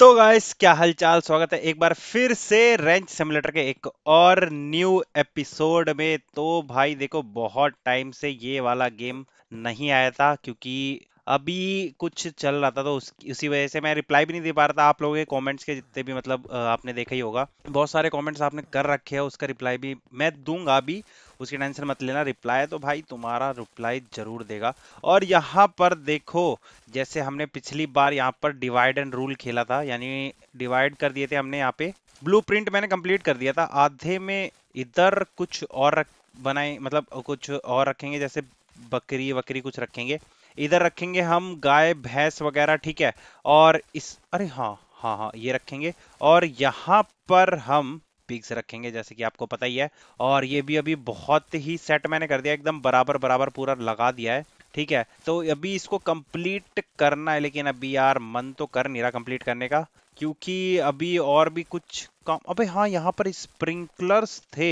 तो गाइस क्या हालचाल स्वागत है एक बार फिर से रेंच सिमुलेटर के एक और न्यू एपिसोड में तो भाई देखो बहुत टाइम से ये वाला गेम नहीं आया था क्योंकि अभी कुछ चल रहा था तो उस, उसी वजह से मैं रिप्लाई भी नहीं दे पा रहा था आप लोगों के कमेंट्स के जितने भी मतलब आपने देखा ही होगा बहुत सारे कमेंट्स आपने कर रखे हैं उसका रिप्लाई भी मैं दूंगा अभी उसकी टेंशन मत लेना रिप्लाई तो भाई तुम्हारा रिप्लाई जरूर देगा और यहाँ पर देखो जैसे हमने पिछली बार यहाँ पर डिवाइड एंड रूल खेला था यानी डिवाइड कर दिए थे हमने यहाँ पे ब्लू मैंने कम्प्लीट कर दिया था आधे में इधर कुछ और रख बनाए मतलब कुछ और रखेंगे जैसे बकरी वकरी कुछ रखेंगे इधर रखेंगे हम गाय भैंस वगैरह ठीक है और इस अरे हाँ हाँ हाँ ये रखेंगे और यहाँ पर हम पीक्स रखेंगे जैसे कि आपको पता ही है और ये भी अभी बहुत ही सेट मैंने कर दिया एकदम बराबर बराबर पूरा लगा दिया है ठीक है तो अभी इसको कंप्लीट करना है लेकिन अभी यार मन तो कर नहीं रहा कंप्लीट करने का क्योंकि अभी और भी कुछ काम अबे हाँ यहाँ पर स्प्रिंकलर्स थे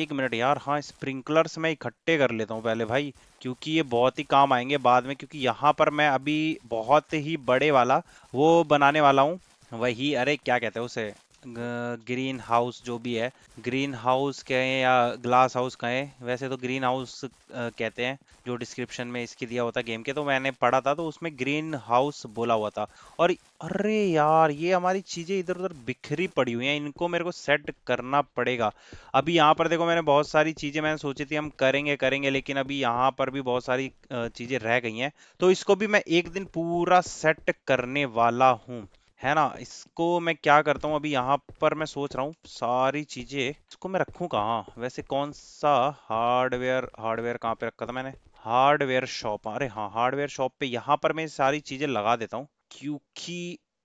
एक मिनट यार हाँ स्प्रिंकलर्स मैं इकट्ठे कर लेता हूँ पहले भाई क्योंकि ये बहुत ही काम आएंगे बाद में क्योंकि यहाँ पर मैं अभी बहुत ही बड़े वाला वो बनाने वाला हूँ वही अरे क्या कहते हैं उसे ग्रीन हाउस जो भी है ग्रीन हाउस कहें या ग्लास हाउस कहें वैसे तो ग्रीन हाउस कहते हैं जो डिस्क्रिप्शन में इसकी दिया होता गेम के तो मैंने पढ़ा था तो उसमें ग्रीन हाउस बोला हुआ था और अरे यार ये हमारी चीज़ें इधर उधर बिखरी पड़ी हुई हैं इनको मेरे को सेट करना पड़ेगा अभी यहाँ पर देखो मैंने बहुत सारी चीज़ें मैंने सोची थी हम करेंगे करेंगे लेकिन अभी यहाँ पर भी बहुत सारी चीज़ें रह गई हैं तो इसको भी मैं एक दिन पूरा सेट करने वाला हूँ है ना इसको मैं क्या करता हूँ अभी यहाँ पर मैं सोच रहा हूँ सारी चीज़ें इसको मैं रखूँ कहा वैसे कौन सा हार्डवेयर हार्डवेयर कहाँ पे रखा था मैंने हार्डवेयर शॉप अरे हाँ हार्डवेयर शॉप पे यहाँ पर मैं सारी चीज़ें लगा देता हूँ क्योंकि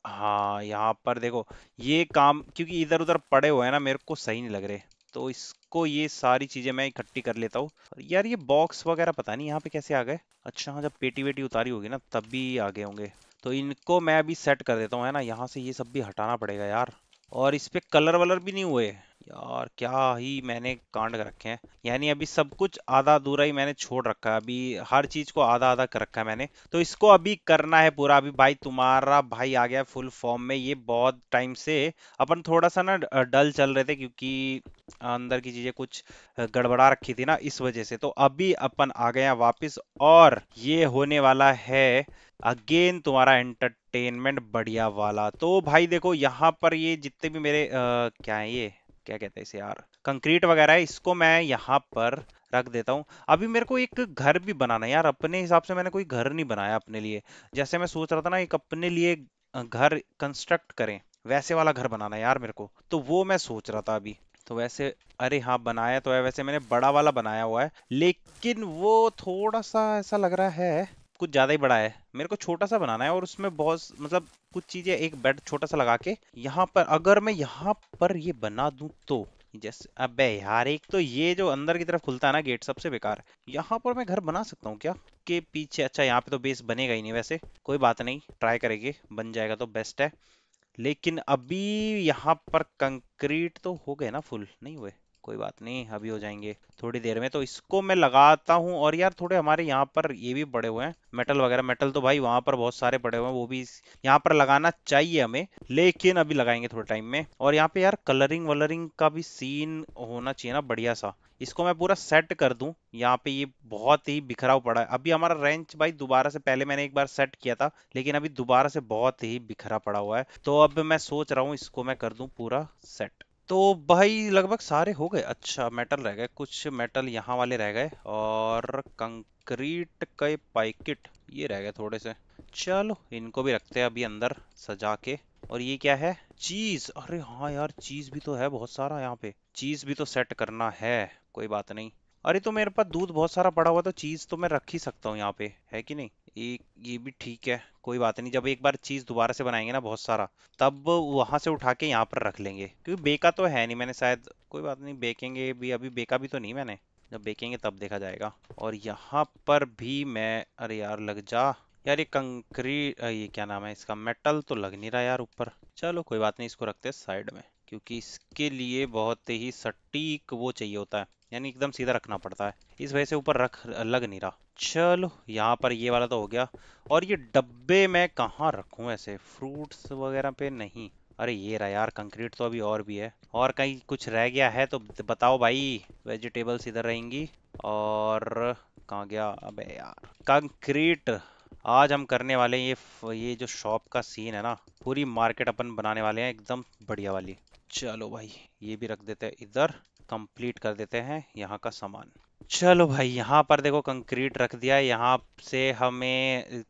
हाँ यहाँ पर देखो ये काम क्योंकि इधर उधर पड़े हुए हैं ना मेरे को सही नहीं लग रहे तो इसको ये सारी चीज़ें मैं इकट्ठी कर लेता हूँ यार ये बॉक्स वगैरह पता नहीं यहाँ पे कैसे आ गए अच्छा हाँ जब पेटी वेटी उतारी होगी ना तब भी आगे होंगे तो इनको मैं अभी सेट कर देता हूँ है ना यहाँ से ये सब भी हटाना पड़ेगा यार और इस पर कलर वलर भी नहीं हुए यार क्या ही मैंने कांड कर रखे हैं यानी अभी सब कुछ आधा अधूरा ही मैंने छोड़ रखा है अभी हर चीज को आधा आधा कर रखा है मैंने तो इसको अभी करना है पूरा अभी भाई तुम्हारा भाई आ गया फुल फॉर्म में ये बहुत टाइम से अपन थोड़ा सा ना डल चल रहे थे क्योंकि अंदर की चीजें कुछ गड़बड़ा रखी थी ना इस वजह से तो अभी अपन आ गए वापिस और ये होने वाला है अगेन तुम्हारा एंटरटेनमेंट बढ़िया वाला तो भाई देखो यहाँ पर ये जितने भी मेरे आ, क्या है ये क्या कहते हैं इसे यार कंक्रीट वगैरह है इसको मैं यहाँ पर रख देता हूँ अभी मेरे को एक घर भी बनाना है यार अपने हिसाब से मैंने कोई घर नहीं बनाया अपने लिए जैसे मैं सोच रहा था ना एक अपने लिए घर कंस्ट्रक्ट करें वैसे वाला घर बनाना है यार मेरे को तो वो मैं सोच रहा था अभी तो वैसे अरे हाँ बनाया तो है वैसे मैंने बड़ा वाला बनाया हुआ है लेकिन वो थोड़ा सा ऐसा लग रहा है कुछ ज़्यादा ही बड़ा है मेरे को छोटा सा बनाना है और उसमें बहुत मतलब कुछ चीज़ें एक बेड छोटा सा लगा के यहाँ पर अगर मैं यहाँ पर ये बना दू तो जैसे अबे यार एक तो ये जो अंदर की तरफ खुलता है ना गेट सबसे बेकार है यहाँ पर मैं घर बना सकता हूँ क्या के पीछे अच्छा यहाँ पे तो बेस बनेगा ही नहीं वैसे कोई बात नहीं ट्राई करेंगे बन जाएगा तो बेस्ट है लेकिन अभी यहाँ पर कंक्रीट तो हो गए ना फुल नहीं हुए कोई बात नहीं अभी हो जाएंगे थोड़ी देर में तो इसको मैं लगाता हूँ और यार थोड़े हमारे यहाँ पर ये भी पड़े हुए हैं मेटल वगैरह मेटल तो भाई वहाँ पर बहुत सारे पड़े हुए हैं वो भी यहाँ पर लगाना चाहिए हमें लेकिन अभी लगाएंगे थोड़े टाइम में और यहाँ पे यार कलरिंग वलरिंग का भी सीन होना चाहिए ना बढ़िया सा इसको मैं पूरा सेट कर दूं यहाँ पे ये बहुत ही बिखराव पड़ा है अभी हमारा रेंच भाई दोबारा से पहले मैंने एक बार सेट किया था लेकिन अभी दोबारा से बहुत ही बिखरा पड़ा हुआ है तो अब मैं सोच रहा हूँ इसको मैं कर दूं पूरा सेट तो भाई लगभग सारे हो गए अच्छा मेटल रह गए कुछ मेटल यहाँ वाले रह गए और कंक्रीट के पैकेट ये रह गए थोड़े से चलो इनको भी रखते हैं अभी अंदर सजा के और ये क्या है चीज अरे हाँ यार चीज भी तो है बहुत सारा यहाँ पे चीज भी तो सेट करना है कोई बात नहीं अरे तो मेरे पास दूध बहुत सारा पड़ा हुआ तो चीज तो मैं रख ही सकता हूँ यहाँ पे है कि नहीं एक ये भी ठीक है कोई बात नहीं जब एक बार चीज़ दोबारा से बनाएंगे ना बहुत सारा तब वहाँ से उठा के यहाँ पर रख लेंगे क्योंकि बेका तो है नहीं मैंने शायद कोई बात नहीं बेकेंगे भी अभी बेका भी तो नहीं मैंने जब बेकेंगे तब देखा जाएगा और यहाँ पर भी मैं अरे यार लग जा यार ये कंक्रीट ये क्या नाम है इसका मेटल तो लग नहीं रहा यार ऊपर चलो कोई बात नहीं इसको रखते हैं साइड में क्योंकि इसके लिए बहुत ही सटीक वो चाहिए होता है यानी एकदम सीधा रखना पड़ता है इस वजह से ऊपर रख लग नहीं रहा चलो यहाँ पर ये वाला तो हो गया और ये डब्बे मैं कहाँ रखूँ ऐसे फ्रूट्स वगैरह पे नहीं अरे ये रहा यार कंक्रीट तो अभी और भी है और कहीं कुछ रह गया है तो बताओ भाई वेजिटेबल्स इधर रहेंगी और कहाँ गया अबे यार कंक्रीट आज हम करने वाले ये ये जो शॉप का सीन है ना पूरी मार्केट अपन बनाने वाले हैं एकदम बढ़िया वाली चलो भाई ये भी रख देते हैं इधर कंप्लीट कर देते हैं यहाँ का सामान चलो भाई यहाँ पर देखो कंक्रीट रख दिया है यहाँ से हमें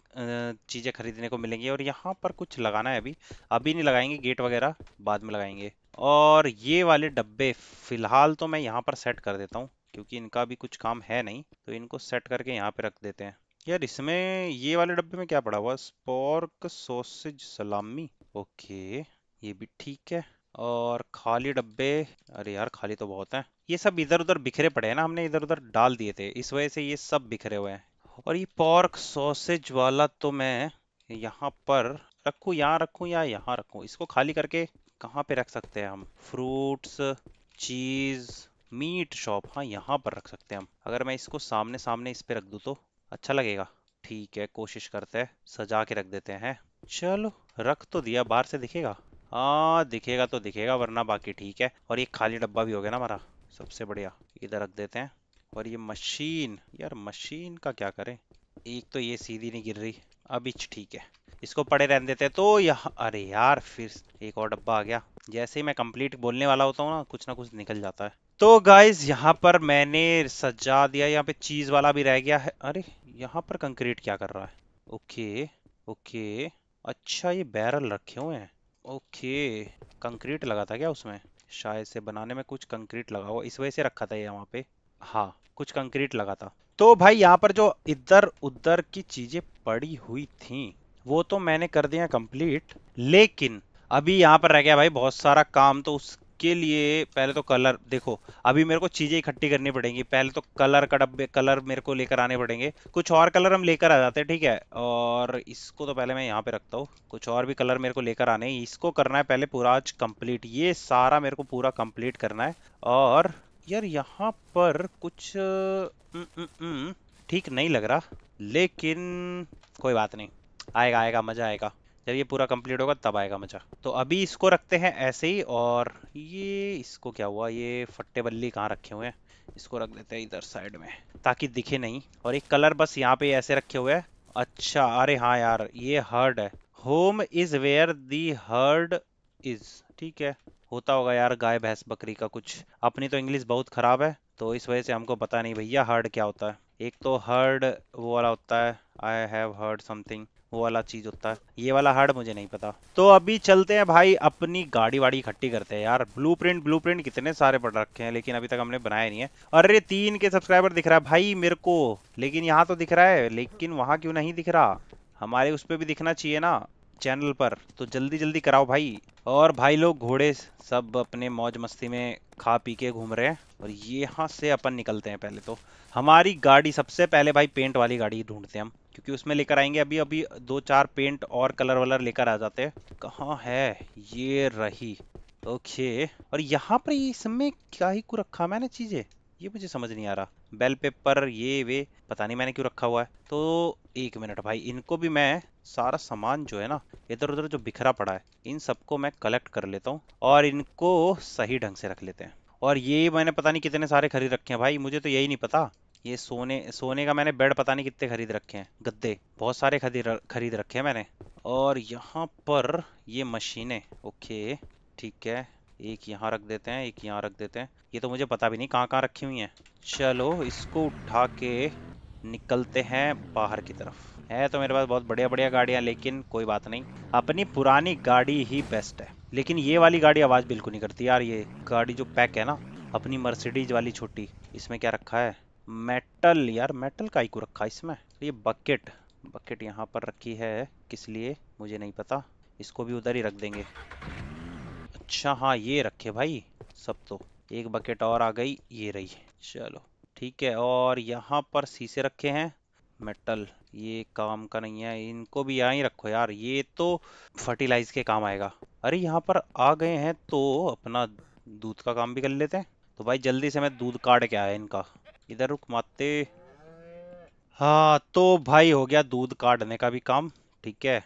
चीज़ें खरीदने को मिलेंगी और यहाँ पर कुछ लगाना है अभी अभी नहीं लगाएंगे गेट वगैरह बाद में लगाएंगे और ये वाले डब्बे फिलहाल तो मैं यहाँ पर सेट कर देता हूँ क्योंकि इनका भी कुछ काम है नहीं तो इनको सेट करके यहाँ पे रख देते हैं यार इसमें ये वाले डब्बे में क्या पड़ा हुआ स्पोर्क सोसेज सलामी ओके ये भी ठीक है और खाली डब्बे अरे यार खाली तो बहुत हैं ये सब इधर उधर बिखरे पड़े हैं ना हमने इधर उधर डाल दिए थे इस वजह से ये सब बिखरे हुए हैं और ये पॉर्क सॉसेज वाला तो मैं यहाँ पर रखूँ यहाँ रखूँ या यहाँ रखूँ इसको खाली करके कहाँ पे रख सकते हैं हम फ्रूट्स चीज़ मीट शॉप हाँ यहाँ पर रख सकते हैं हम अगर मैं इसको सामने सामने इस पे रख दूँ तो अच्छा लगेगा ठीक है कोशिश करते हैं सजा के रख देते हैं चलो रख तो दिया बाहर से दिखेगा हाँ दिखेगा तो दिखेगा वरना बाकी ठीक है और ये खाली डब्बा भी हो गया ना हमारा सबसे बढ़िया इधर रख देते हैं और ये मशीन यार मशीन का क्या करें एक तो ये सीधी नहीं गिर रही अभी ठीक है इसको पड़े रहने देते हैं तो यहाँ अरे यार फिर एक और डब्बा आ गया जैसे ही मैं कंप्लीट बोलने वाला होता हूँ ना कुछ ना कुछ निकल जाता है तो गाइज यहाँ पर मैंने सजा दिया यहाँ पे चीज वाला भी रह गया है अरे यहाँ पर कंक्रीट क्या कर रहा है ओके ओके अच्छा ये बैरल रखे हुए हैं ओके कंक्रीट लगा था क्या उसमें शायद से बनाने में कुछ कंक्रीट लगा हुआ इस वजह से रखा था ये वहाँ पे हाँ कुछ कंक्रीट लगा था तो भाई यहाँ पर जो इधर उधर की चीजें पड़ी हुई थी वो तो मैंने कर दिया कंप्लीट लेकिन अभी यहाँ पर रह गया भाई बहुत सारा काम तो उस उसके लिए पहले तो कलर देखो अभी मेरे को चीज़ें इकट्ठी करनी पड़ेंगी पहले तो कलर का डब्बे कलर मेरे को लेकर आने पड़ेंगे कुछ और कलर हम लेकर आ जाते हैं ठीक है और इसको तो पहले मैं यहाँ पे रखता हूँ कुछ और भी कलर मेरे को लेकर आने इसको करना है पहले पूरा आज कंप्लीट ये सारा मेरे को पूरा कंप्लीट करना है और यार यहाँ पर कुछ हम्म, हम्म, हम्म, ठीक नहीं लग रहा लेकिन कोई बात नहीं आएगा आएगा मज़ा आएगा जब ये पूरा कंप्लीट होगा तब आएगा मजा तो अभी इसको रखते हैं ऐसे ही और ये इसको क्या हुआ ये फट्टे बल्ली कहाँ रखे हुए हैं इसको रख देते हैं इधर साइड में ताकि दिखे नहीं और एक कलर बस यहाँ पे ऐसे रखे हुए हैं अच्छा अरे हाँ यार ये हर्ड है home is where the heart is ठीक है होता होगा यार गाय भैंस बकरी का कुछ अपनी तो इंग्लिश बहुत खराब है तो इस वजह से हमको पता नहीं भैया हर्ड क्या होता है एक तो हर्ड वो वाला होता है आई हैव हर्ड समथिंग वो वाला चीज होता है ये वाला हार्ड मुझे नहीं पता तो अभी चलते हैं भाई अपनी गाड़ी वाड़ी इकट्ठी करते हैं यार ब्लूप्रिंट ब्लूप्रिंट कितने सारे पड़ रखे हैं लेकिन अभी तक हमने बनाया नहीं है अरे तीन के सब्सक्राइबर दिख रहा है भाई मेरे को लेकिन यहाँ तो दिख रहा है लेकिन वहाँ क्यों नहीं दिख रहा हमारे उस पर भी दिखना चाहिए ना चैनल पर तो जल्दी जल्दी कराओ भाई और भाई लोग घोड़े सब अपने मौज मस्ती में खा पी के घूम रहे हैं और ये यहाँ से अपन निकलते हैं पहले तो हमारी गाड़ी सबसे पहले भाई पेंट वाली गाड़ी ढूंढते हैं हम क्योंकि उसमें लेकर आएंगे अभी अभी दो चार पेंट और कलर वलर लेकर आ जाते हैं कहाँ है ये रही ओके और यहाँ पर इसमें क्या ही को रखा मैंने चीज़ें ये मुझे समझ नहीं आ रहा बेल पेपर ये वे पता नहीं मैंने क्यों रखा हुआ है तो एक मिनट भाई इनको भी मैं सारा सामान जो है ना इधर उधर जो बिखरा पड़ा है इन सबको मैं कलेक्ट कर लेता हूँ और इनको सही ढंग से रख लेते हैं और ये मैंने पता नहीं कितने सारे खरीद रखे हैं भाई मुझे तो यही नहीं पता ये सोने सोने का मैंने बेड पता नहीं कितने खरीद रखे हैं गद्दे बहुत सारे खरीद खरीद रखे हैं मैंने और यहाँ पर ये मशीनें ओके ठीक है एक यहाँ रख देते हैं एक यहाँ रख देते हैं ये तो मुझे पता भी नहीं कहाँ कहाँ रखी हुई हैं चलो इसको उठा के निकलते हैं बाहर की तरफ है तो मेरे पास बहुत बढ़िया बढ़िया गाड़ियाँ लेकिन कोई बात नहीं अपनी पुरानी गाड़ी ही बेस्ट है लेकिन ये वाली गाड़ी आवाज़ बिल्कुल नहीं करती यार ये गाड़ी जो पैक है ना अपनी मर्सिडीज वाली छोटी इसमें क्या रखा है मेटल यार मेटल का आईकू रखा इसमें ये बकेट बकेट यहाँ पर रखी है किस लिए मुझे नहीं पता इसको भी उधर ही रख देंगे अच्छा हाँ ये रखे भाई सब तो एक बकेट और आ गई ये रही चलो ठीक है और यहाँ पर शीशे रखे हैं मेटल ये काम का नहीं है इनको भी यहाँ ही रखो यार ये तो फर्टिलाइज के काम आएगा अरे यहाँ पर आ गए हैं तो अपना दूध का काम भी कर लेते हैं तो भाई जल्दी से मैं दूध काट के आया इनका इधर रुक माते हाँ तो भाई हो गया दूध काटने का भी काम ठीक है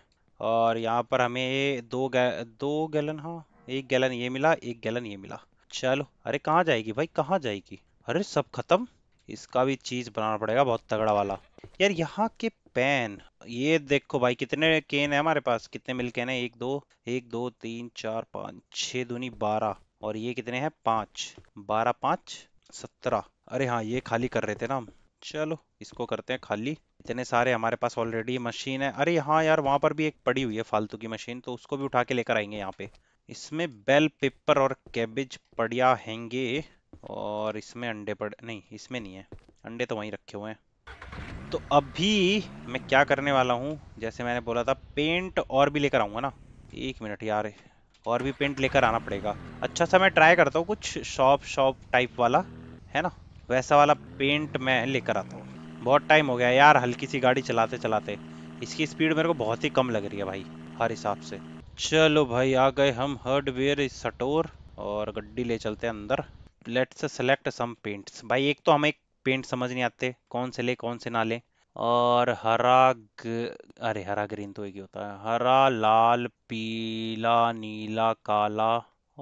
और यहाँ पर हमें दो गै, दो गैलन हाँ एक गैलन ये मिला एक गैलन ये मिला चलो अरे कहाँ जाएगी भाई कहाँ जाएगी अरे सब खत्म इसका भी चीज बनाना पड़ेगा बहुत तगड़ा वाला यार यहाँ के पेन ये देखो भाई कितने केन है हमारे पास कितने मिल केन है एक दो एक दो तीन चार पाँच छह दूनी बारह और ये कितने हैं पाँच बारह पाँच सत्रह अरे हाँ ये खाली कर रहे थे ना हम चलो इसको करते हैं खाली इतने सारे हमारे पास ऑलरेडी मशीन है अरे हाँ यार वहाँ पर भी एक पड़ी हुई है फालतू की मशीन तो उसको भी उठा के लेकर आएंगे यहाँ पे इसमें बेल पेपर और कैबेज पड़िया हैंगे और इसमें अंडे पड़ नहीं इसमें नहीं है अंडे तो वहीं रखे हुए हैं तो अभी मैं क्या करने वाला हूँ जैसे मैंने बोला था पेंट और भी लेकर आऊँगा ना एक मिनट यार और भी पेंट लेकर आना पड़ेगा अच्छा सा मैं ट्राई करता हूँ कुछ शॉप शॉप टाइप वाला है ना वैसा तो वाला पेंट मैं लेकर आता हूँ बहुत टाइम हो गया यार हल्की सी गाड़ी चलाते चलाते इसकी स्पीड मेरे को बहुत ही कम लग रही है भाई हर हिसाब से चलो भाई आ गए हम हार्डवेयर स्टोर और गड्डी ले चलते हैं अंदर लेट्स सेलेक्ट सम पेंट्स भाई एक तो हमें पेंट समझ नहीं आते कौन से ले कौन से ना ले और हरा ग... अरे हरा ग्रीन तो एक ही होता है हरा लाल पीला नीला काला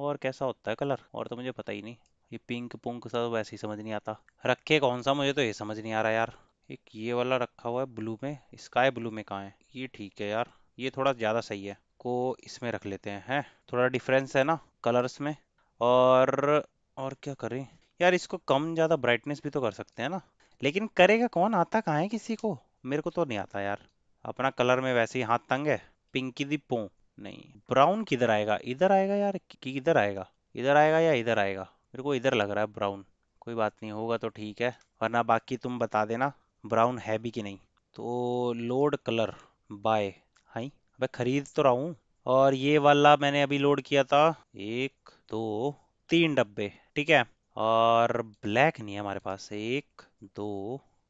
और कैसा होता है कलर और तो मुझे पता ही नहीं ये पिंक पुंक सा तो वैसे ही समझ नहीं आता रखे कौन सा मुझे तो ये समझ नहीं आ रहा यार एक ये वाला रखा हुआ है ब्लू में स्काई ब्लू में कहाँ है ये ठीक है यार ये थोड़ा ज़्यादा सही है को इसमें रख लेते हैं हैं थोड़ा डिफरेंस है ना कलर्स में और और क्या करें यार इसको कम ज़्यादा ब्राइटनेस भी तो कर सकते हैं ना लेकिन करेगा कौन आता कहाँ है किसी को मेरे को तो नहीं आता यार अपना कलर में वैसे ही हाथ तंग है पिंकी दी पों नहीं ब्राउन किधर आएगा इधर आएगा यार कि किधर आएगा इधर आएगा या इधर आएगा मेरे को इधर लग रहा है ब्राउन कोई बात नहीं होगा तो ठीक है वरना बाकी तुम बता देना ब्राउन है भी कि नहीं तो लोड कलर बाय हाई मैं खरीद तो रहा हूँ और ये वाला मैंने अभी लोड किया था एक दो तीन डब्बे ठीक है और ब्लैक नहीं है हमारे पास एक दो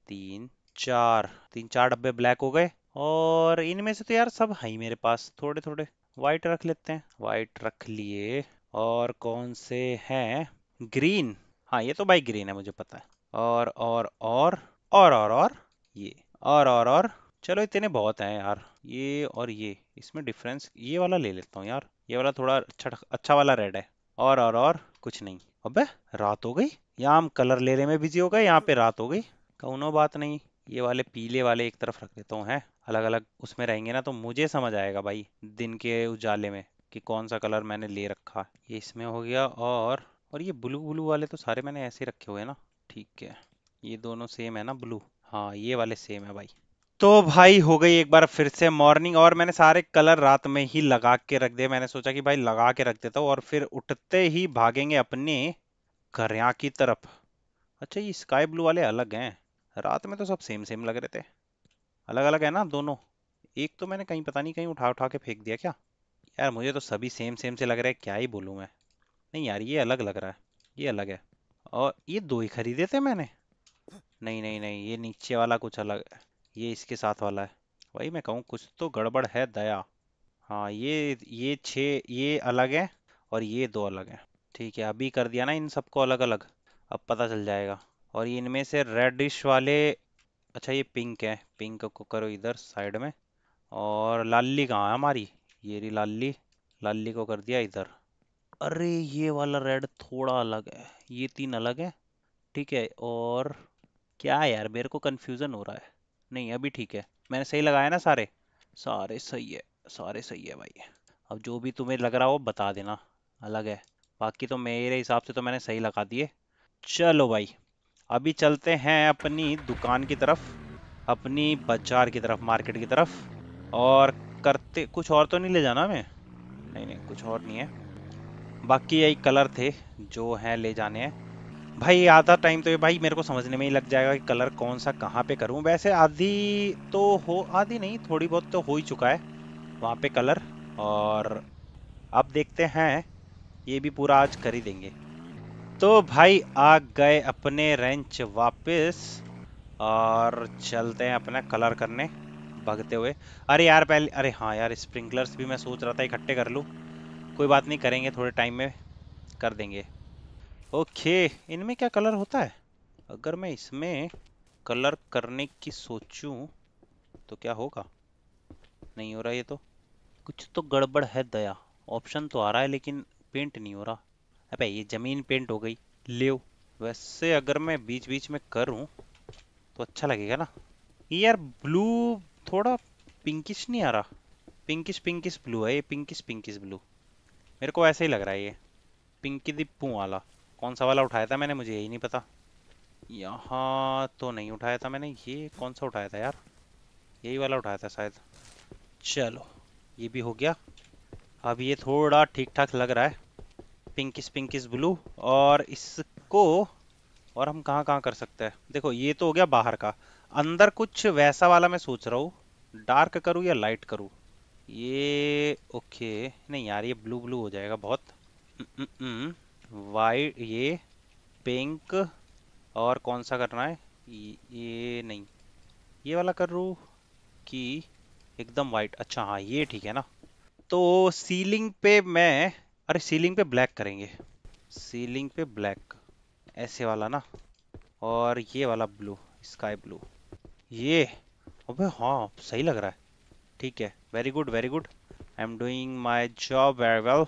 तीन चार तीन चार डब्बे ब्लैक हो गए और इनमें से तो यार सब है मेरे पास थोड़े थोड़े वाइट रख लेते हैं वाइट रख लिए और कौन से हैं ग्रीन हाँ ये तो भाई ग्रीन है मुझे पता है और और और और और और ये और और और चलो इतने बहुत हैं यार ये और ये इसमें डिफरेंस ये वाला ले लेता हूँ यार ये वाला थोड़ा अच्छा अच्छा वाला रेड है और और और कुछ नहीं अबे रात हो गई यहाँ हम कलर लेने में बिजी हो गए यहाँ पे रात हो गई कौनो बात नहीं ये वाले पीले वाले एक तरफ रख देता हूँ है अलग अलग उसमें रहेंगे ना तो मुझे समझ आएगा भाई दिन के उजाले में कि कौन सा कलर मैंने ले रखा ये इसमें हो गया और और ये ब्लू ब्लू वाले तो सारे मैंने ऐसे रखे हुए हैं ना ठीक है ये दोनों सेम है ना ब्लू हाँ ये वाले सेम है भाई तो भाई हो गई एक बार फिर से मॉर्निंग और मैंने सारे कलर रात में ही लगा के रख दिए मैंने सोचा कि भाई लगा के रख देता हूँ और फिर उठते ही भागेंगे अपने घरिया की तरफ अच्छा ये स्काई ब्लू वाले अलग हैं रात में तो सब सेम सेम लग रहे थे अलग अलग है ना दोनों एक तो मैंने कहीं पता नहीं कहीं उठा उठा के फेंक दिया क्या यार मुझे तो सभी सेम सेम से लग रहे हैं क्या ही बोलूँ मैं नहीं यार ये अलग लग रहा है ये अलग है और ये दो ही खरीदे थे मैंने नहीं नहीं नहीं ये नीचे वाला कुछ अलग है ये इसके साथ वाला है वही मैं कहूँ कुछ तो गड़बड़ है दया हाँ ये ये छः ये अलग है और ये दो अलग है ठीक है अभी कर दिया ना इन सबको अलग अलग अब पता चल जाएगा और ये इनमें से रेडिश वाले अच्छा ये पिंक है पिंक को करो इधर साइड में और लाली कहाँ है हमारी ये रही लाली लाली को कर दिया इधर अरे ये वाला रेड थोड़ा अलग है ये तीन अलग है ठीक है और क्या यार मेरे को कन्फ्यूज़न हो रहा है नहीं अभी ठीक है मैंने सही लगाया ना सारे सारे सही है सारे सही है भाई अब जो भी तुम्हें लग रहा हो बता देना अलग है बाकी तो मेरे हिसाब से तो मैंने सही लगा दिए चलो भाई अभी चलते हैं अपनी दुकान की तरफ अपनी बाजार की तरफ मार्केट की तरफ और करते कुछ और तो नहीं ले जाना हमें नहीं नहीं कुछ और नहीं है बाकी यही कलर थे जो हैं ले जाने हैं भाई आधा टाइम तो ये भाई मेरे को समझने में ही लग जाएगा कि कलर कौन सा कहाँ पे करूँ वैसे आधी तो हो आधी नहीं थोड़ी बहुत तो हो ही चुका है वहाँ पे कलर और अब देखते हैं ये भी पूरा आज कर ही देंगे तो भाई आ गए अपने रेंच वापस और चलते हैं अपना कलर करने भगते हुए अरे यार पहले अरे हाँ यार स्प्रिंकलर्स भी मैं सोच रहा था इकट्ठे कर लूँ कोई बात नहीं करेंगे थोड़े टाइम में कर देंगे ओके इनमें क्या कलर होता है अगर मैं इसमें कलर करने की सोचूं तो क्या होगा नहीं हो रहा ये तो कुछ तो गड़बड़ है दया ऑप्शन तो आ रहा है लेकिन पेंट नहीं हो रहा अबे ये ज़मीन पेंट हो गई ले वैसे अगर मैं बीच बीच में करूं तो अच्छा लगेगा ना यार ब्लू थोड़ा पिंकिश नहीं आ रहा पिंकिश पिंकिश ब्लू है ये पिंकिश पिंकिश ब्लू मेरे को ऐसे ही लग रहा है ये पिंकी दिप्पू वाला कौन सा वाला उठाया था मैंने मुझे यही नहीं पता यहाँ तो नहीं उठाया था मैंने ये कौन सा उठाया था यार यही वाला उठाया था शायद चलो ये भी हो गया अब ये थोड़ा ठीक ठाक लग रहा है पिंकिस पिंकिस ब्लू और इसको और हम कहाँ कहाँ कर सकते हैं देखो ये तो हो गया बाहर का अंदर कुछ वैसा वाला मैं सोच रहा हूँ डार्क करूँ या लाइट करूँ ये ओके नहीं यार ये ब्लू ब्लू हो जाएगा बहुत वाइट mm, mm, mm। ये पिंक और कौन सा करना है ये, ये नहीं ये वाला कर रू कि एकदम वाइट अच्छा हाँ ये ठीक है ना तो सीलिंग पे मैं अरे सीलिंग पे ब्लैक करेंगे सीलिंग पे ब्लैक ऐसे वाला ना और ये वाला ब्लू स्काई ब्लू ये अबे हाँ सही लग रहा है ठीक है very good very good I am doing my job very well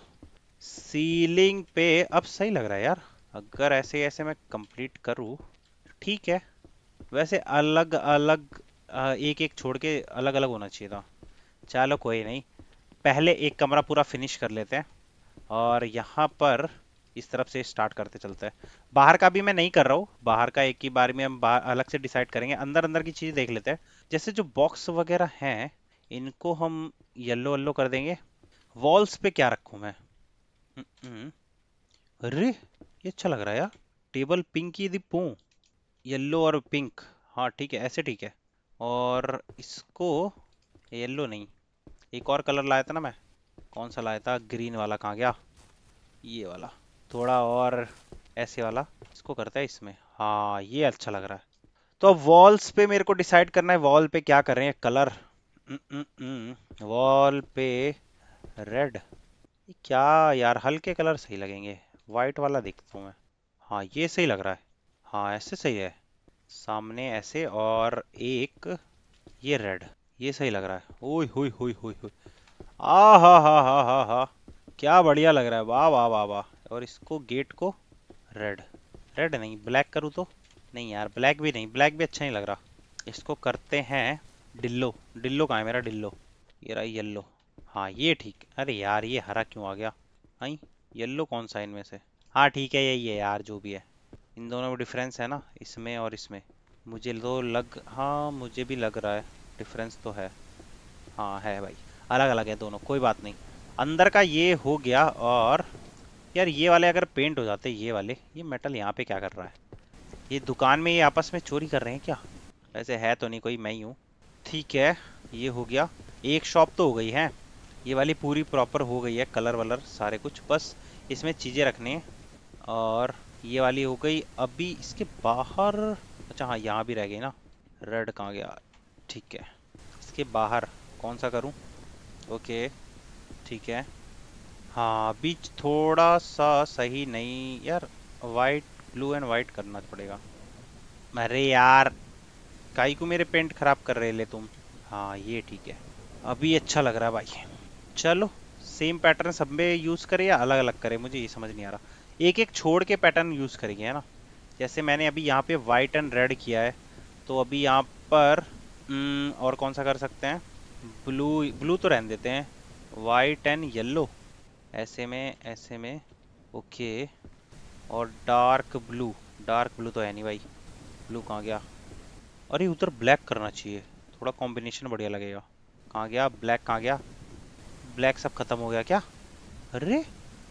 ceiling पे अब सही लग रहा है यार अगर ऐसे ऐसे मैं कंप्लीट करूँ ठीक है वैसे अलग अलग एक एक छोड़ के अलग अलग होना चाहिए था चलो कोई नहीं पहले एक कमरा पूरा फिनिश कर लेते हैं और यहाँ पर इस तरफ से स्टार्ट करते चलते हैं बाहर का भी मैं नहीं कर रहा हूँ बाहर का एक ही बार में हम अलग से डिसाइड करेंगे अंदर अंदर की चीज़ देख लेते हैं जैसे जो बॉक्स वगैरह हैं इनको हम येल्लो वल्लो कर देंगे वॉल्स पे क्या रखूँ मैं हम्म, हम्म। अरे ये अच्छा लग रहा है यार टेबल पिंक की पू येल्लो और पिंक हाँ ठीक है ऐसे ठीक है और इसको येल्लो नहीं एक और कलर लाया था ना मैं कौन सा लाया था ग्रीन वाला कहाँ गया ये वाला थोड़ा और ऐसे वाला इसको करता है इसमें हाँ ये अच्छा लग रहा है तो अब वॉल्स पे मेरे को डिसाइड करना है वॉल पे क्या कर रहे हैं कलर वॉल पे रेड क्या यार हल्के कलर सही लगेंगे वाइट वाला देखता हूँ मैं हाँ ये सही लग रहा है हाँ ऐसे सही है सामने ऐसे और एक ये रेड ये सही लग रहा है ओह हुई हुई हुई हुई आ हा हा हा हा हा क्या बढ़िया लग रहा है वाह वाह वाह वाह और इसको गेट को रेड रेड नहीं ब्लैक करूँ तो नहीं यार ब्लैक भी नहीं ब्लैक भी अच्छा नहीं लग रहा इसको करते हैं डिल्लो डिल्लो कहाँ है मेरा डिल्लो ये रहा येल्लो हाँ ये ठीक अरे यार ये हरा क्यों आ गया आई येल्लो कौन सा इनमें से हाँ ठीक है यही है यार जो भी है इन दोनों में डिफरेंस है ना इसमें और इसमें मुझे तो लग हाँ मुझे भी लग रहा है डिफरेंस तो है हाँ है भाई अलग अलग है दोनों कोई बात नहीं अंदर का ये हो गया और यार ये वाले अगर पेंट हो जाते ये वाले ये मेटल यहाँ पे क्या कर रहा है ये दुकान में ये आपस में चोरी कर रहे हैं क्या वैसे है तो नहीं कोई मैं ही हूँ ठीक है ये हो गया एक शॉप तो हो गई है ये वाली पूरी प्रॉपर हो गई है कलर वलर सारे कुछ बस इसमें चीज़ें रखने और ये वाली हो गई अभी इसके बाहर अच्छा हाँ यहाँ भी रह गई ना रेड कहाँ गया ठीक है इसके बाहर कौन सा करूँ ओके ठीक है हाँ बीच थोड़ा सा सही नहीं यार वाइट ब्लू एंड वाइट करना पड़ेगा अरे यार काई को मेरे पेंट खराब कर रहे ले तुम हाँ ये ठीक है अभी अच्छा लग रहा है भाई चलो सेम पैटर्न सब में यूज़ करें या अलग अलग करें मुझे ये समझ नहीं आ रहा एक एक छोड़ के पैटर्न यूज़ करेंगे है ना जैसे मैंने अभी यहाँ पे वाइट एंड रेड किया है तो अभी यहाँ पर हम्म, और कौन सा कर सकते हैं ब्लू ब्लू तो रहने देते हैं वाइट एंड येल्लो ऐसे में ऐसे में ओके और डार्क ब्लू डार्क ब्लू तो है नहीं भाई ब्लू कहाँ गया अरे उधर ब्लैक करना चाहिए थोड़ा कॉम्बिनेशन बढ़िया लगेगा कहाँ गया ब्लैक कहाँ गया ब्लैक सब खत्म हो गया क्या अरे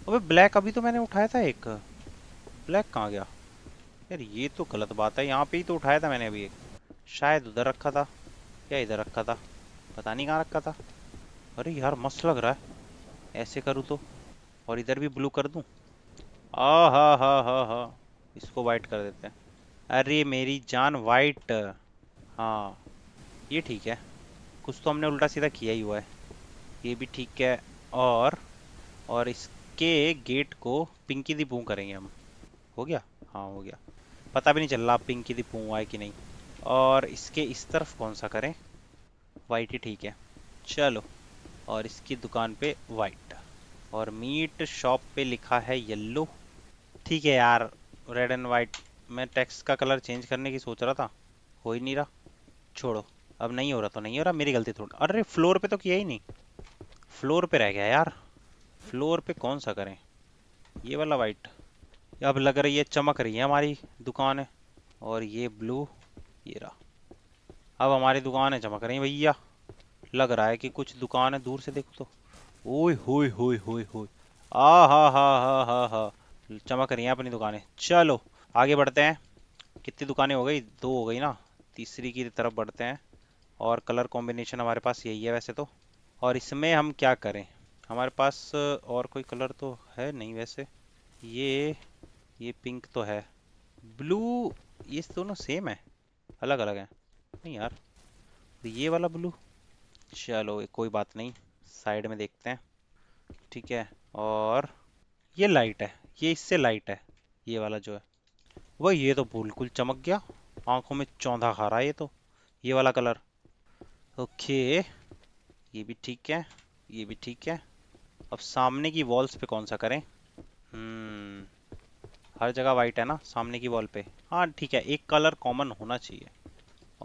अबे ब्लैक अभी तो मैंने उठाया था एक ब्लैक कहाँ गया यार ये तो गलत बात है यहाँ पे ही तो उठाया था मैंने अभी एक शायद उधर रखा था या इधर रखा था पता नहीं कहाँ रखा था अरे यार मस्त लग रहा है ऐसे करूँ तो और इधर भी ब्लू कर दूँ आ हा हा हा हा इसको वाइट कर देते हैं अरे मेरी जान वाइट हाँ ये ठीक है कुछ तो हमने उल्टा सीधा किया ही हुआ है ये भी ठीक है और और इसके गेट को पिंकी दी पू करेंगे हम हो गया हाँ हो गया पता भी नहीं चल रहा पिंकी दी पू आए कि नहीं और इसके इस तरफ कौन सा करें वाइट ही ठीक है चलो और इसकी दुकान पे वाइट और मीट शॉप पे लिखा है येल्लो ठीक है यार रेड एंड वाइट मैं टेक्स्ट का कलर चेंज करने की सोच रहा था हो ही नहीं रहा छोड़ो अब नहीं हो रहा तो नहीं हो रहा मेरी गलती थोड़ी अरे फ्लोर पे तो किया ही नहीं फ्लोर पे रह गया यार फ्लोर पे कौन सा करें ये वाला वाइट अब लग रही है चमक रही है हमारी दुकान है और ये ब्लू ये रहा अब हमारी दुकान है चमक रही है भैया लग रहा है कि कुछ दुकान है दूर से देखो तो ओए होए होए होए होए आ हा हा हा हा हा चमक रही हैं अपनी दुकानें चलो आगे बढ़ते हैं कितनी दुकानें हो गई दो हो गई ना तीसरी की तरफ बढ़ते हैं और कलर कॉम्बिनेशन हमारे पास यही है वैसे तो और इसमें हम क्या करें हमारे पास और कोई कलर तो है नहीं वैसे ये ये पिंक तो है ब्लू ये दोनों तो सेम है अलग अलग है नहीं यार तो ये वाला ब्लू चलो कोई बात नहीं साइड में देखते हैं ठीक है और ये लाइट है ये इससे लाइट है ये वाला जो है वह ये तो बिल्कुल चमक गया आंखों में चौंधा खा रहा है ये तो ये वाला कलर ओके ये भी ठीक है ये भी ठीक है अब सामने की वॉल्स पे कौन सा करें हम्म, हर जगह वाइट है ना सामने की वॉल पे हाँ ठीक है एक कलर कॉमन होना चाहिए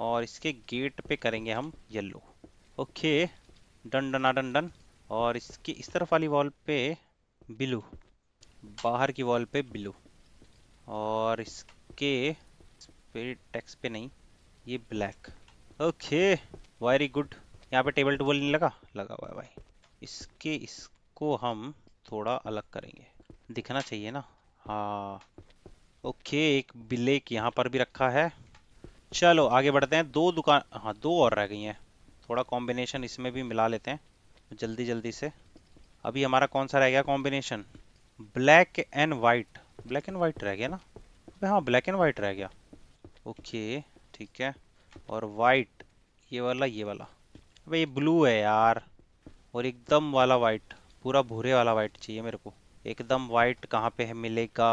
और इसके गेट पे करेंगे हम येलो ओके डन डना डन डन और इसकी इस तरफ वाली वॉल पे ब्लू बाहर की वॉल पे बिलू और इसके पे टैक्स पे नहीं ये ब्लैक ओके वेरी गुड यहाँ पे टेबल टूबल नहीं लगा लगा हुआ है भाई इसके इसको हम थोड़ा अलग करेंगे दिखना चाहिए ना हाँ ओके एक ब्लैक यहाँ पर भी रखा है चलो आगे बढ़ते हैं दो दुकान हाँ दो और रह गई हैं थोड़ा कॉम्बिनेशन इसमें भी मिला लेते हैं जल्दी जल्दी से अभी हमारा कौन सा रह गया combination black and white black and white रह गया ना हाँ ब्लैक एंड वाइट रह गया ओके ठीक है और वाइट ये वाला ये वाला भाई ये ब्लू है यार और एकदम वाला वाइट पूरा भूरे वाला वाइट चाहिए मेरे को एकदम वाइट कहाँ पे है मिलेगा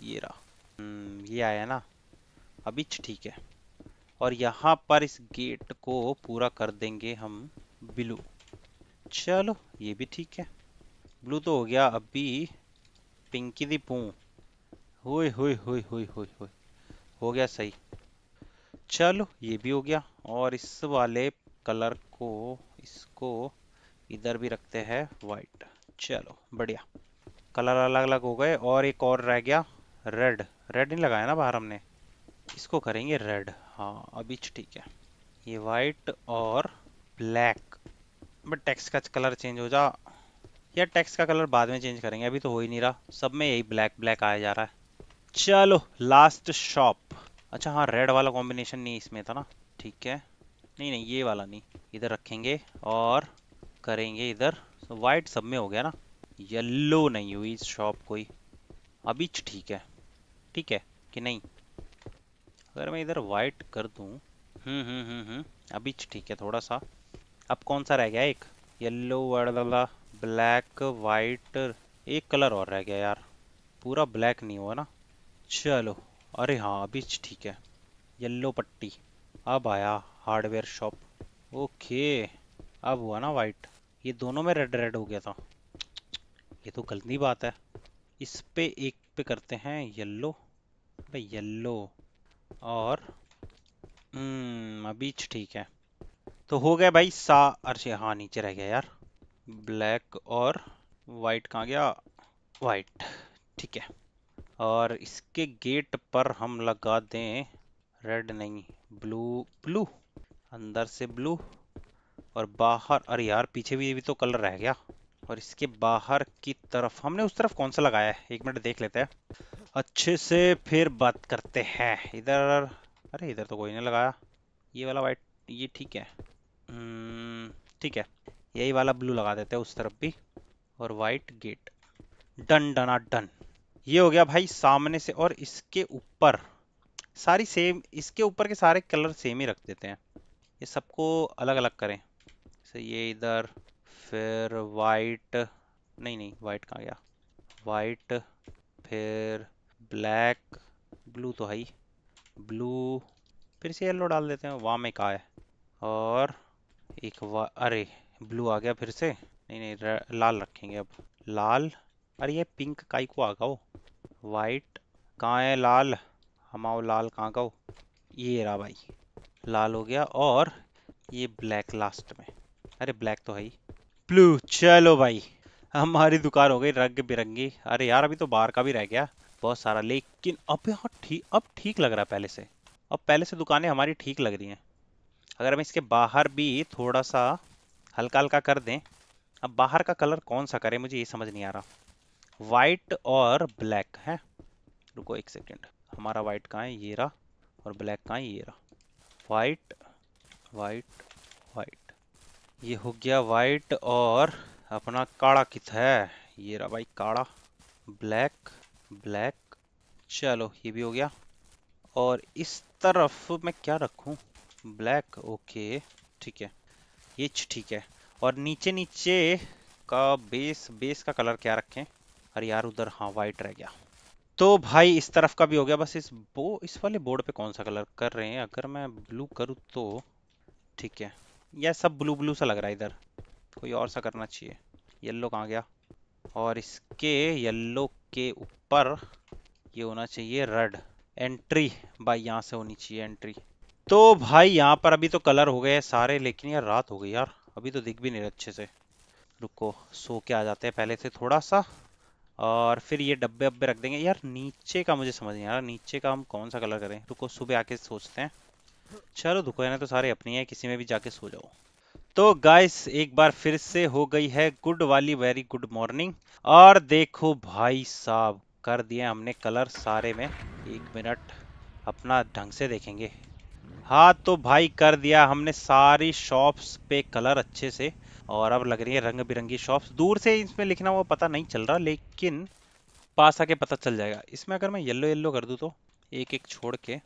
ये रहा हम्म, ये आया ना अभी ठीक है और यहाँ पर इस गेट को पूरा कर देंगे हम ब्लू चलो ये भी ठीक है ब्लू तो हो गया अभी पिंकी दी पू हुई हुई हुई हुई हुई हुई हो गया सही चलो ये भी हो गया और इस वाले कलर को इसको इधर भी रखते हैं वाइट चलो बढ़िया कलर अलग अलग हो गए और एक और रह गया रेड रेड नहीं लगाया ना बाहर हमने इसको करेंगे रेड हाँ अभी ठीक है ये वाइट और ब्लैक बट टैक्स का कलर चेंज हो जा या टैक्स का कलर बाद में चेंज करेंगे अभी तो हो ही नहीं रहा सब में यही ब्लैक ब्लैक आया जा रहा है चलो लास्ट शॉप अच्छा हाँ रेड वाला कॉम्बिनेशन नहीं इसमें था ना ठीक है नहीं नहीं ये वाला नहीं इधर रखेंगे और करेंगे इधर तो वाइट सब में हो गया ना येल्लो नहीं हुई इस शॉप कोई अभी ठीक है ठीक है कि नहीं अगर मैं इधर वाइट कर दूँ हम्म हम्म हम्म हम्म अभी ठीक है थोड़ा सा अब कौन सा रह गया एक येल्लो वाला ब्लैक वाइट एक कलर और रह गया यार पूरा ब्लैक नहीं हुआ ना चलो अरे हाँ अभी ठीक है येल्लो पट्टी अब आया हार्डवेयर शॉप ओके अब हुआ ना वाइट ये दोनों में रेड रेड हो गया था ये तो गलती बात है इस पे एक पे करते हैं येल्लो भाई येल्लो और हम्म, अभी ठीक है तो हो गया भाई सा अरे हाँ नीचे रह गया यार ब्लैक और वाइट कहाँ गया वाइट ठीक है और इसके गेट पर हम लगा दें रेड नहीं ब्लू ब्लू अंदर से ब्लू और बाहर अरे यार पीछे भी अभी तो कलर रह गया और इसके बाहर की तरफ हमने उस तरफ कौन सा लगाया है एक मिनट देख लेते हैं अच्छे से फिर बात करते हैं इधर अरे इधर तो कोई नहीं लगाया ये वाला वाइट ये ठीक है हम्म, ठीक है यही वाला ब्लू लगा देते हैं उस तरफ भी और वाइट गेट डन डना डन ये हो गया भाई सामने से और इसके ऊपर सारी सेम इसके ऊपर के सारे कलर सेम ही रख देते हैं ये सबको अलग अलग करें जैसे ये इधर फिर वाइट नहीं नहीं वाइट कहाँ गया वाइट फिर ब्लैक ब्लू तो है ब्लू फिर से येलो डाल देते हैं वाह में कहा है और एक वा अरे ब्लू आ गया फिर से नहीं नहीं लाल रखेंगे अब लाल अरे ये पिंक काई को आ गया वाइट कहाँ है लाल हम आओ लाल कहाँ का हो ये रहा भाई लाल हो गया और ये ब्लैक लास्ट में अरे ब्लैक तो है ही ब्लू चलो भाई हमारी दुकान हो गई रंग बिरंगी अरे यार अभी तो बाहर का भी रह गया बहुत सारा लेकिन अब यहाँ ठीक अब ठीक लग रहा है पहले से अब पहले से दुकानें हमारी ठीक लग रही हैं अगर हम इसके बाहर भी थोड़ा सा हल्का हल्का कर दें अब बाहर का कलर कौन सा करें मुझे ये समझ नहीं आ रहा वाइट और ब्लैक है रुको एक सेकेंड हमारा वाइट कहाँ है ये रहा और ब्लैक कहाँ है ये रहा वाइट वाइट वाइट ये हो गया वाइट और अपना काड़ा कित है ये रहा भाई काड़ा ब्लैक ब्लैक चलो ये भी हो गया और इस तरफ मैं क्या रखूँ ब्लैक ओके ठीक है ये ठीक है और नीचे नीचे का बेस बेस का कलर क्या रखें अरे यार उधर हाँ वाइट रह गया तो भाई इस तरफ का भी हो गया बस इस बो इस वाले बोर्ड पे कौन सा कलर कर रहे हैं अगर मैं ब्लू करूँ तो ठीक है यह सब ब्लू ब्लू सा लग रहा है इधर कोई और सा करना चाहिए येल्लो कहाँ गया और इसके येल्लो के ऊपर ये होना चाहिए रेड एंट्री भाई यहाँ से होनी चाहिए एंट्री तो भाई यहाँ पर अभी तो कलर हो गए सारे लेकिन यार रात हो गई यार अभी तो दिख भी नहीं अच्छे से रुको सो के आ जाते हैं पहले से थोड़ा सा और फिर ये डब्बे अब्बे रख देंगे यार नीचे का मुझे समझ नहीं आ रहा नीचे का हम कौन सा कलर करें रुको सुबह आके सोचते हैं चलो दुको ना तो सारे अपनी है किसी में भी जाके सो जाओ तो गाइस एक बार फिर से हो गई है गुड वाली वेरी गुड मॉर्निंग और देखो भाई साहब कर दिए हमने कलर सारे में एक मिनट अपना ढंग से देखेंगे हाँ तो भाई कर दिया हमने सारी शॉप्स पे कलर अच्छे से और अब लग रही है रंग बिरंगी शॉप्स दूर से इसमें लिखना वो पता नहीं चल रहा लेकिन पास आके पता चल जाएगा इसमें अगर मैं येल्लो येल्लो कर दूँ तो एक एक छोड़ के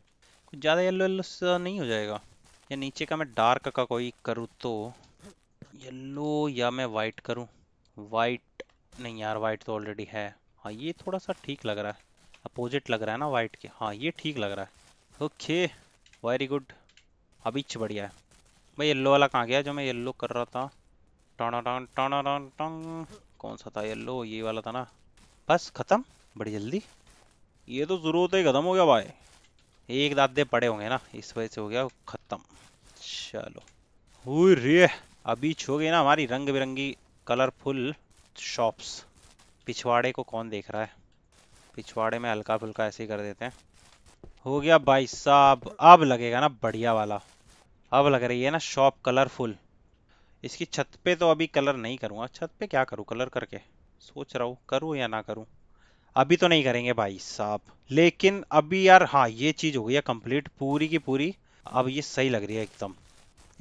कुछ ज़्यादा येल्लो येल्लो सा नहीं हो जाएगा या नीचे का मैं डार्क का कोई करूँ तो येल्लो या मैं वाइट करूँ वाइट नहीं यार वाइट तो ऑलरेडी है हाँ ये थोड़ा सा ठीक लग रहा है अपोजिट लग रहा है ना वाइट के हाँ ये ठीक लग रहा है ओके वेरी गुड अभी बढ़िया है भाई येल्लो वाला कहाँ गया जो मैं येल्लो कर रहा था टाणा कौन सा था येल्लो ये वाला था ना बस ख़त्म बड़ी जल्दी ये तो ज़रूरत ही ख़त्म हो गया भाई एक दादे पड़े होंगे ना इस वजह से हो गया ख़त्म चलो रे अभी छो गई ना हमारी रंग बिरंगी कलरफुल शॉप्स पिछवाड़े को कौन देख रहा है पिछवाड़े में हल्का फुल्का ऐसे ही कर देते हैं हो गया भाई साहब अब लगेगा ना बढ़िया वाला अब लग रही है ना शॉप कलरफुल इसकी छत पे तो अभी कलर नहीं करूँगा छत पे क्या करूँ कलर करके सोच रहा हूँ करूँ या ना करूँ अभी तो नहीं करेंगे भाई साहब लेकिन अभी यार हाँ ये चीज़ हो गई है कंप्लीट पूरी की पूरी अब ये सही लग रही है एकदम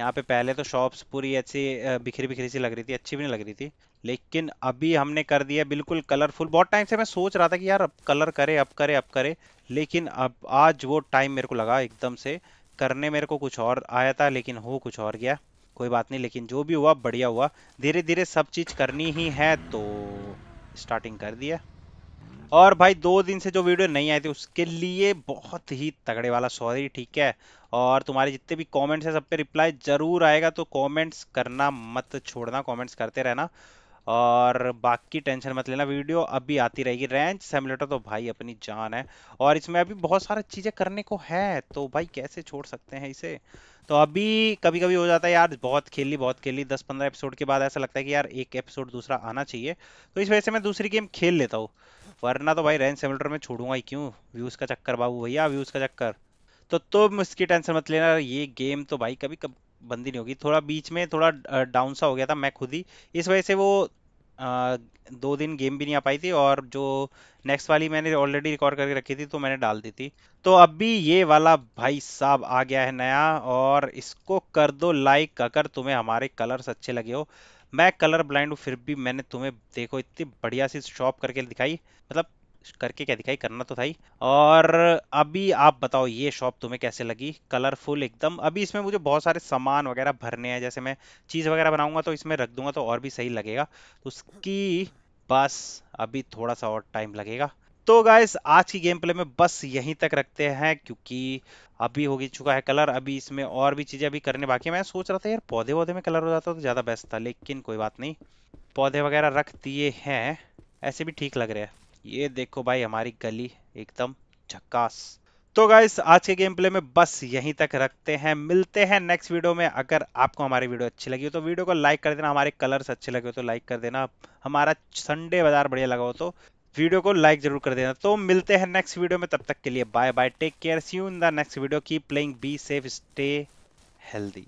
यहाँ पे पहले तो शॉप्स पूरी ऐसी बिखरी बिखरी सी लग रही थी अच्छी भी नहीं लग रही थी लेकिन अभी हमने कर दिया बिल्कुल कलरफुल बहुत टाइम से मैं सोच रहा था कि यार अब कलर करे अब करे अब करे लेकिन अब आज वो टाइम मेरे को लगा एकदम से करने मेरे को कुछ और आया था लेकिन हो कुछ और गया कोई बात नहीं लेकिन जो भी हुआ बढ़िया हुआ धीरे धीरे सब चीज़ करनी ही है तो स्टार्टिंग कर दिया और भाई दो दिन से जो वीडियो नहीं आई थी उसके लिए बहुत ही तगड़े वाला सॉरी ठीक है और तुम्हारे जितने भी कमेंट्स हैं सब पे रिप्लाई ज़रूर आएगा तो कमेंट्स करना मत छोड़ना कमेंट्स करते रहना और बाकी टेंशन मत लेना वीडियो अभी आती रहेगी रेंच सेमुलेटर तो भाई अपनी जान है और इसमें अभी बहुत सारी चीज़ें करने को है तो भाई कैसे छोड़ सकते हैं इसे तो अभी कभी कभी हो जाता है यार बहुत खेल ली बहुत खेल ली दस पंद्रह एपिसोड के बाद ऐसा लगता है कि यार एक एपिसोड दूसरा आना चाहिए तो इस वजह से मैं दूसरी गेम खेल लेता हूँ वरना तो भाई रैन सेमुलेटर में छोड़ूंगा ही क्यों व्यूज़ का चक्कर बाबू भैया व्यूज़ का चक्कर तो तुम तो इसकी टेंशन मत लेना ये गेम तो भाई कभी कब बंदी नहीं होगी थोड़ा बीच में थोड़ा डाउन सा हो गया था मैं खुद ही इस वजह से वो दो दिन गेम भी नहीं आ पाई थी और जो नेक्स्ट वाली मैंने ऑलरेडी रिकॉर्ड करके रखी थी तो मैंने डाल दी थी तो अब भी ये वाला भाई साहब आ गया है नया और इसको कर दो लाइक अगर तुम्हें हमारे कलर्स अच्छे लगे हो मैं कलर ब्लाइंड हूँ फिर भी मैंने तुम्हें देखो इतनी बढ़िया सी शॉप करके दिखाई मतलब करके क्या दिखाई करना तो था ही और अभी आप बताओ ये शॉप तुम्हें कैसे लगी कलरफुल एकदम अभी इसमें मुझे बहुत सारे सामान वगैरह भरने हैं जैसे मैं चीज़ वगैरह बनाऊंगा तो इसमें रख दूंगा तो और भी सही लगेगा तो उसकी बस अभी थोड़ा सा और टाइम लगेगा तो गाइस आज की गेम प्ले में बस यहीं तक रखते हैं क्योंकि अभी हो चुका है कलर अभी इसमें और भी चीज़ें अभी करने बाकी है मैं सोच रहा था यार पौधे वौधे में कलर हो जाता तो ज़्यादा बेस्ट था लेकिन कोई बात नहीं पौधे वगैरह रख दिए हैं ऐसे भी ठीक लग रहे हैं ये देखो भाई हमारी गली एकदम झक्कास तो गाइस आज के गेम प्ले में बस यहीं तक रखते हैं मिलते हैं नेक्स्ट वीडियो में अगर आपको हमारी वीडियो अच्छी लगी हो तो वीडियो को लाइक कर देना हमारे कलर्स अच्छे लगे हो तो लाइक कर देना हमारा संडे बाजार बढ़िया लगा हो तो वीडियो को लाइक जरूर कर देना तो मिलते हैं नेक्स्ट वीडियो में तब तक के लिए bye bye take care see you in the next video keep playing be safe stay healthy